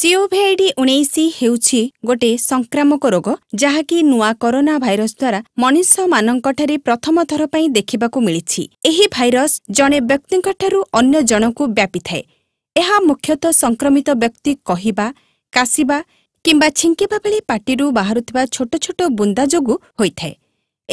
ସିଓଭିଆଇଡି ଉଣେଇଶ ହେଉଛି ଗୋଟିଏ ସଂକ୍ରାମକ ରୋଗ ଯାହାକି ନୂଆ କରୋନା ଭାଇରସ୍ ଦ୍ୱାରା ମଣିଷମାନଙ୍କଠାରେ ପ୍ରଥମ ଥର ପାଇଁ ଦେଖିବାକୁ ମିଳିଛି ଏହି ଭାଇରସ୍ ଜଣେ ବ୍ୟକ୍ତିଙ୍କଠାରୁ ଅନ୍ୟ ଜଣକୁ ବ୍ୟାପିଥାଏ ଏହା ମୁଖ୍ୟତଃ ସଂକ୍ରମିତ ବ୍ୟକ୍ତି କହିବା କାଶିବା କିମ୍ବା ଛିଙ୍କିବା ବେଳେ ପାଟିରୁ ବାହାରୁଥିବା ଛୋଟ ଛୋଟ ବୁନ୍ଦା ଯୋଗୁଁ ହୋଇଥାଏ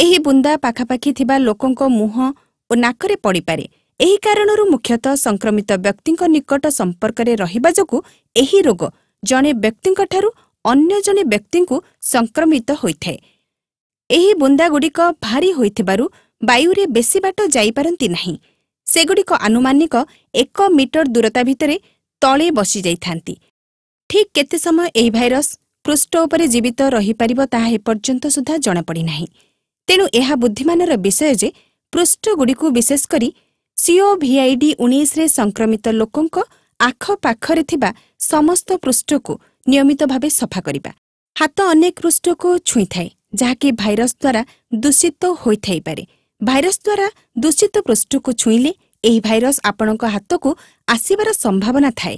ଏହି ବୁନ୍ଦା ପାଖାପାଖି ଥିବା ଲୋକଙ୍କ ମୁହଁ ଓ ନାକରେ ପଡ଼ିପାରେ ଏହି କାରଣରୁ ମୁଖ୍ୟତଃ ସଂକ୍ରମିତ ବ୍ୟକ୍ତିଙ୍କ ନିକଟ ସମ୍ପର୍କରେ ରହିବା ଯୋଗୁଁ ଏହି ରୋଗ ଜଣେ ବ୍ୟକ୍ତିଙ୍କଠାରୁ ଅନ୍ୟ ଜଣେ ବ୍ୟକ୍ତିଙ୍କୁ ସଂକ୍ରମିତ ହୋଇଥାଏ ଏହି ବୁନ୍ଦାଗୁଡ଼ିକ ଭାରି ହୋଇଥିବାରୁ ବାୟୁରେ ବେଶୀ ବାଟ ଯାଇପାରନ୍ତି ନାହିଁ ସେଗୁଡ଼ିକ ଆନୁମାନିକ ଏକ ମିଟର ଦୂରତା ଭିତରେ ତଳେ ବସିଯାଇଥାନ୍ତି ଠିକ୍ କେତେ ସମୟ ଏହି ଭାଇରସ୍ ପୃଷ୍ଠ ଉପରେ ଜୀବିତ ରହିପାରିବ ତାହା ଏପର୍ଯ୍ୟନ୍ତ ସୁଦ୍ଧା ଜଣାପଡ଼ିନାହିଁ ତେଣୁ ଏହା ବୁଦ୍ଧିମାନର ବିଷୟ ଯେ ପୃଷ୍ଠଗୁଡ଼ିକୁ ବିଶେଷ କରି ସିଓଭିଆଇଡି ଉଣେଇଶରେ ସଂକ୍ରମିତ ଲୋକଙ୍କ ଆଖପାଖରେ ଥିବା ସମସ୍ତ ପୃଷ୍ଠକୁ ନିୟମିତ ଭାବେ ସଫା କରିବା ହାତ ଅନେକ ପୃଷ୍ଠକୁ ଛୁଇଁଥାଏ ଯାହାକି ଭାଇରସ୍ ଦ୍ୱାରା ଦୂଷିତ ହୋଇଥାଇପାରେ ଭାଇରସ୍ ଦ୍ୱାରା ଦୂଷିତ ପୃଷ୍ଠକୁ ଛୁଇଁଲେ ଏହି ଭାଇରସ୍ ଆପଣଙ୍କ ହାତକୁ ଆସିବାର ସମ୍ଭାବନା ଥାଏ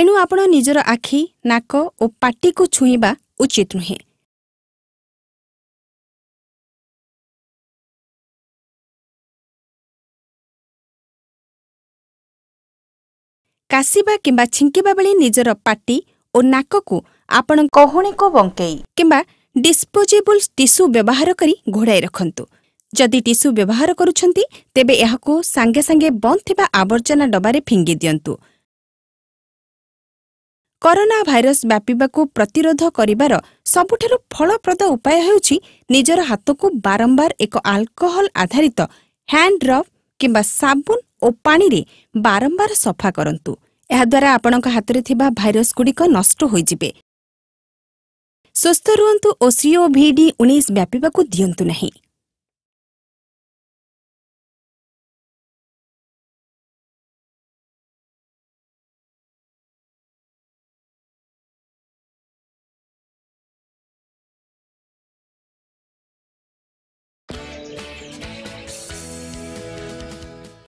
ଏଣୁ ଆପଣ ନିଜର ଆଖି ନାକ ଓ ପାଟିକୁ ଛୁଇଁବା ଉଚିତ ନୁହେଁ କାଶିବା କିମ୍ବା ଛିଙ୍କିବା ବେଳେ ନିଜର ପାଟି ଓ ନାକକୁ ଆପଣ କହୁଣିକ ବଙ୍କେଇ କିମ୍ବା ଡିସ୍ପୋଜେବୁଲ୍ ଟିସୁ ବ୍ୟବହାର କରି ଘୋଡ଼ାଇ ରଖନ୍ତୁ ଯଦି ଟିସୁ ବ୍ୟବହାର କରୁଛନ୍ତି ତେବେ ଏହାକୁ ସାଙ୍ଗେ ସାଙ୍ଗେ ବନ୍ଦ ଥିବା ଆବର୍ଜନା ଡବାରେ ଫିଙ୍ଗି ଦିଅନ୍ତୁ କରୋନା ଭାଇରସ୍ ବ୍ୟାପିବାକୁ ପ୍ରତିରୋଧ କରିବାର ସବୁଠାରୁ ଫଳପ୍ରଦ ଉପାୟ ହେଉଛି ନିଜର ହାତକୁ ବାରମ୍ବାର ଏକ ଆଲ୍କୋହଲ ଆଧାରିତ ହ୍ୟାଣ୍ଡ ରବ୍ କିମ୍ବା ସାବୁନ ଓ ପାଣିରେ ବାରମ୍ବାର ସଫା କରନ୍ତୁ ଏହାଦ୍ୱାରା ଆପଣଙ୍କ ହାତରେ ଥିବା ଭାଇରସ୍ଗୁଡ଼ିକ ନଷ୍ଟ ହୋଇଯିବେ ସୁସ୍ଥ ରୁହନ୍ତୁ ଓ ସିଓଭିଡି ଉଣେଇଶ ବ୍ୟାପିବାକୁ ଦିଅନ୍ତୁ ନାହିଁ